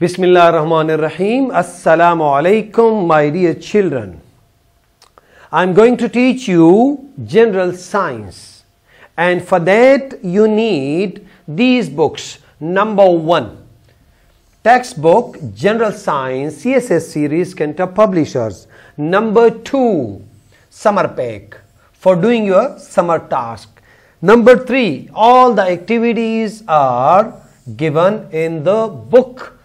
Bismillah Rahman Rahim. Assalamu alaikum, my dear children. I'm going to teach you general science, and for that, you need these books. Number one, textbook General Science CSS series, Kenta Publishers. Number two, summer pack for doing your summer task. Number three, all the activities are given in the book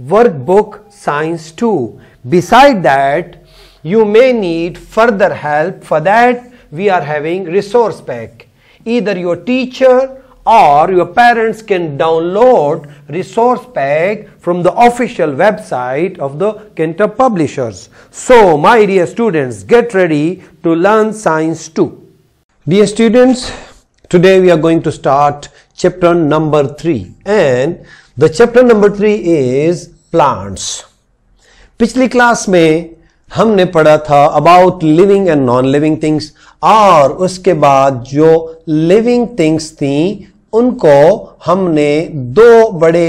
workbook science 2 beside that you may need further help for that we are having resource pack either your teacher or your parents can download resource pack from the official website of the Kinter publishers so my dear students get ready to learn science 2 dear students today we are going to start chapter number 3 and the chapter number 3 is plants पिछली class में हमने पढ़ा था about living and non living things और उसके बाद जो living things थी उनको हमने दो बड़े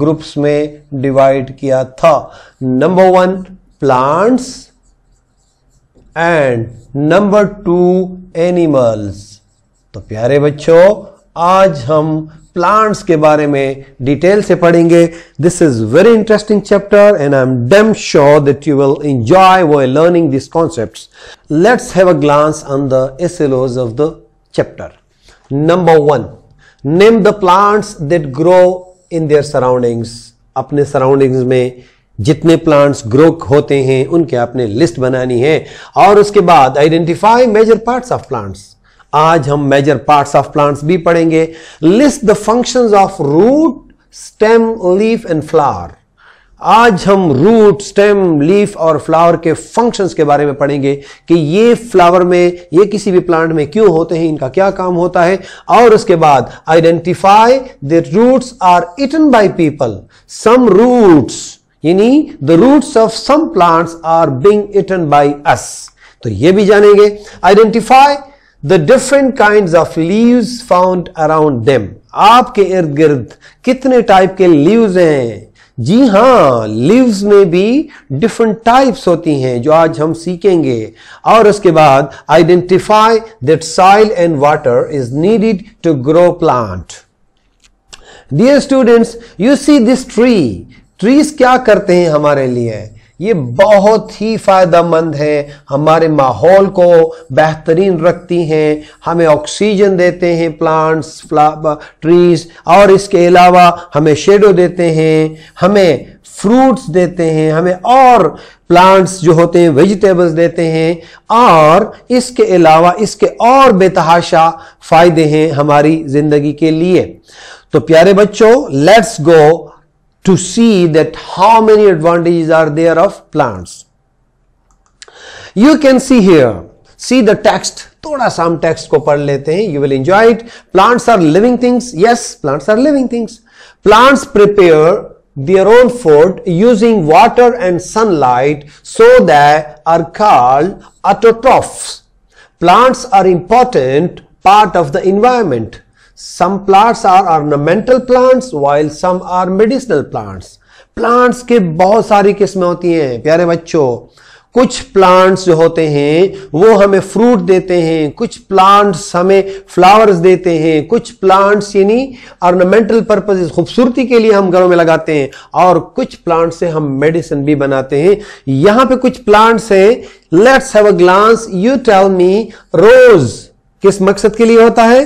ग्रुप्स में डिवाइड किया था number one plants and number two animals तो प्यारे बच्चों आज हम प्लांट्स के बारे में डिटेल से पढ़ेंगे this is very interesting chapter and I am damn sure that you will enjoy वो learning this concepts let's have a glance on the SLOs of the chapter number one name the plants that grow in their surroundings अपने surroundings में जितने plants grow होते हैं उनके आपने list बनानी है और उसके बाद identify major parts of plants आज हम मेजर पार्ट्स ऑफ प्लांट्स भी पढ़ेंगे list the functions of root stem leaf and flower आज हम रूट स्टेम लीफ और फ्लावर के फंक्शंस के बारे में पढ़ेंगे कि ये फ्लावर में ये किसी भी प्लांट में क्यों होते हैं इनका क्या काम होता है और उसके बाद identify the roots are eaten by people some roots यानी the roots of some plants are being eaten by us तो ये भी जानेंगे identify the different kind of leaves found around them आपके इर्द गिर्द कितने टाइप के लीव्स हैं जी हाँ लीव्स में भी डिफरेंट टाइप्स होती हैं जो आज हम सीखेंगे और उसके बाद identify that soil and water is needed to grow plant dear students you see this tree trees क्या करते हैं हमारे लिए ये बहुत ही फ़ायदेमंद है हमारे माहौल को बेहतरीन रखती हैं हमें ऑक्सीजन देते हैं प्लांट्स ट्रीज और इसके अलावा हमें शेडो देते हैं हमें फ्रूट्स देते हैं हमें और प्लांट्स जो होते हैं वेजिटेबल्स देते हैं और इसके अलावा इसके और बेतहाशा फ़ायदे हैं हमारी ज़िंदगी के लिए तो प्यारे बच्चों let's go to see that how many advantages are there of plants. You can see here, see the text, थोड़ा sam text ko को पढ़ लेते हैं you will enjoy it plants are living things yes plants are living things plants their own food using water and sunlight so they are called autotrophs. Plants are important part of the environment. some plants are ornamental plants while some are medicinal plants plants के बहुत सारी किस्में होती हैं प्यारे बच्चों कुछ plants जो होते हैं वो हमें फ्रूट देते हैं कुछ प्लांट्स हमें फ्लावर्स देते हैं कुछ प्लांट्स यानी ऑर्नामेंटल पर्पज खूबसूरती के लिए हम घरों में लगाते हैं और कुछ प्लांट से हम मेडिसिन भी बनाते हैं यहां पे कुछ प्लांट्स हैं let's have a glance you tell me rose किस मकसद के लिए होता है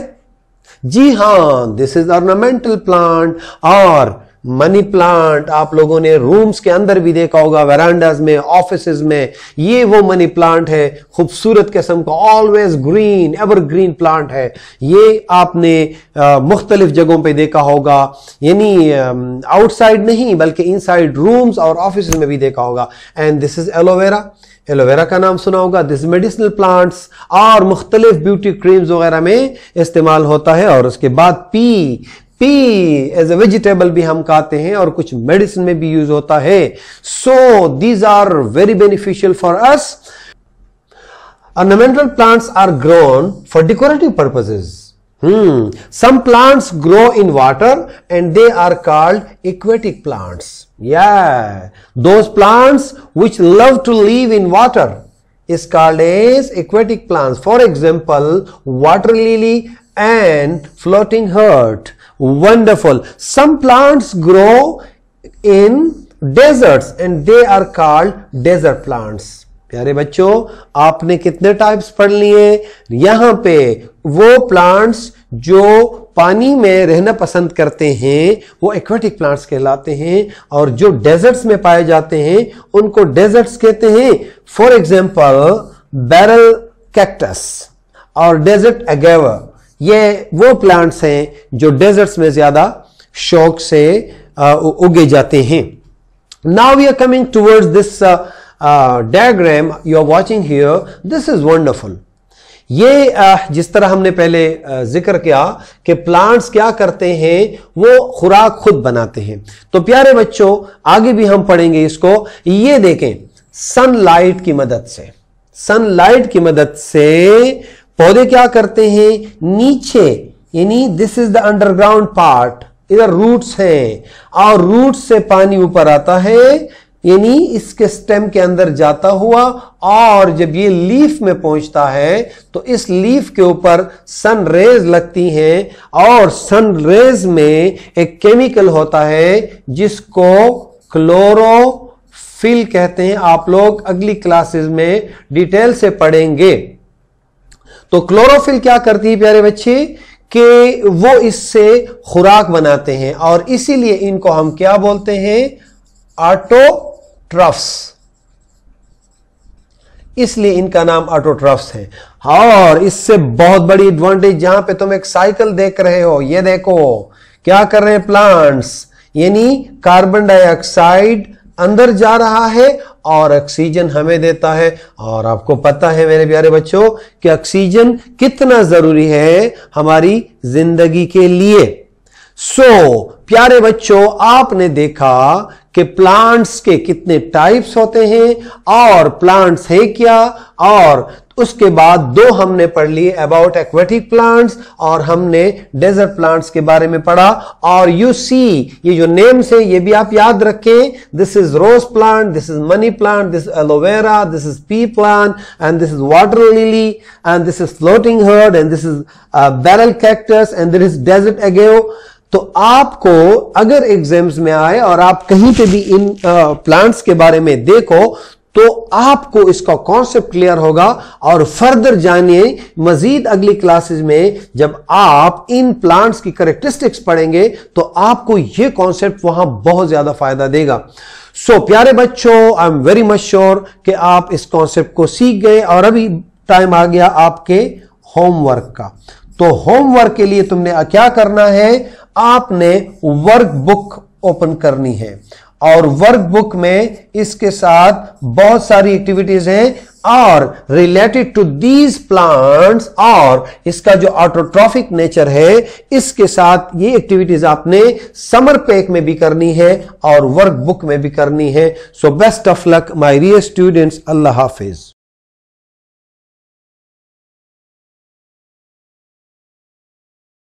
जी हाँ दिस इज ऑर्नामेंटल प्लांट और मनी प्लांट आप लोगों ने रूम्स के अंदर भी देखा होगा वेरांडाज में ऑफिस में ये वो मनी प्लांट है खूबसूरत किस्म का always green evergreen plant है ये आपने मुख्तलिफ जगहों पे देखा होगा यानी आउटसाइड नहीं बल्कि इनसाइड रूम्स और ऑफिस में भी देखा होगा and this is aloe vera aloe vera का नाम सुना होगा दिस मेडिसिनल प्लांट्स और मुख्तलिफ ब्यूटी क्रीम्स वगैरह में इस्तेमाल होता है और उसके बाद pea pea as a vegetable भी हम खाते हैं और कुछ मेडिसिन में भी यूज होता है so these are very beneficial for us ornamental plants are grown for decorative purposes hmm some plants grow in water and they are called aquatic plants या those plants which love to live in water इस card is aquatic plants for example water lily and floating heart wonderful some plants grow in deserts and they are called desert plants प्यारे बच्चों आपने कितने types पढ़ लिए यहां पे वो प्लांट्स जो पानी में रहना पसंद करते हैं वो एक्वेटिक प्लांट्स कहलाते हैं और जो डेजर्ट्स में पाए जाते हैं उनको डेजर्ट्स कहते हैं फॉर एग्जांपल बैरल कैक्टस और डेजर्ट अगेवा ये वो प्लांट्स हैं जो डेजर्ट्स में ज्यादा शौक से उगे जाते हैं now we are coming towards this diagram you are watching here this is wonderful ये जिस तरह हमने पहले जिक्र किया कि प्लांट्स क्या करते हैं वो खुराक खुद बनाते हैं तो प्यारे बच्चों आगे भी हम पढ़ेंगे इसको ये देखें सनलाइट की मदद से सनलाइट की मदद से पौधे क्या करते हैं नीचे यानी this is the underground part इधर रूट्स हैं और रूट्स से पानी ऊपर आता है यानी इसके स्टेम के अंदर जाता हुआ और जब ये लीफ में पहुंचता है तो इस लीफ के ऊपर सन रेज लगती हैं और सन रेज में एक केमिकल होता है जिसको क्लोरोफिल कहते हैं आप लोग अगली क्लासेस में डिटेल से पढ़ेंगे तो क्लोरोफिल क्या करती है प्यारे बच्चे कि वो इससे खुराक बनाते हैं और इसीलिए इनको हम क्या बोलते हैं ऑटो ट्रफ्स इसलिए इनका नाम ऑटोट्रफ्स है और इससे बहुत बड़ी एडवांटेज जहां पे तुम एक साइकिल देख रहे हो ये देखो क्या कर रहे हैं प्लांट्स यानी कार्बन डाइऑक्साइड अंदर जा रहा है और ऑक्सीजन हमें देता है और आपको पता है मेरे प्यारे बच्चों कि ऑक्सीजन कितना जरूरी है हमारी जिंदगी के लिए सो so, प्यारे बच्चों आपने देखा कि प्लांट्स के कितने टाइप्स होते हैं और प्लांट्स है क्या और उसके बाद दो हमने पढ़ लिए अबाउट एक्वेटिक प्लांट्स और हमने डेजर्ट प्लांट्स के बारे में पढ़ा और यू सी ये जो नेम्स है ये भी आप याद रखें this is rose plant this is money plant this aloe vera this is pea plant and this is water lily and this is floating heart and this is barrel cactus and this is desert agave तो आपको अगर exams में आए और आप कहीं पे भी इन प्लांट्स के बारे में देखो तो आपको इसका कॉन्सेप्ट क्लियर होगा और फर्दर जानिए मजीद अगली क्लासेस में जब आप इन प्लांट्स की करेक्टरिस्टिक्स पढ़ेंगे तो आपको यह कॉन्सेप्ट वहां बहुत ज्यादा फायदा देगा सो so, प्यारे बच्चों I am very much sure कि आप इस कॉन्सेप्ट को सीख गए और अभी टाइम आ गया आपके होमवर्क का तो होमवर्क के लिए तुमने क्या करना है आपने वर्कबुक ओपन करनी है और वर्कबुक में इसके साथ बहुत सारी एक्टिविटीज हैं और रिलेटेड टू दीज प्लांट्स और इसका जो ऑटोट्रॉफिक नेचर है इसके साथ ये एक्टिविटीज आपने समर पैक में भी करनी है और वर्कबुक में भी करनी है so best of luck my dear students अल्लाह हाफिज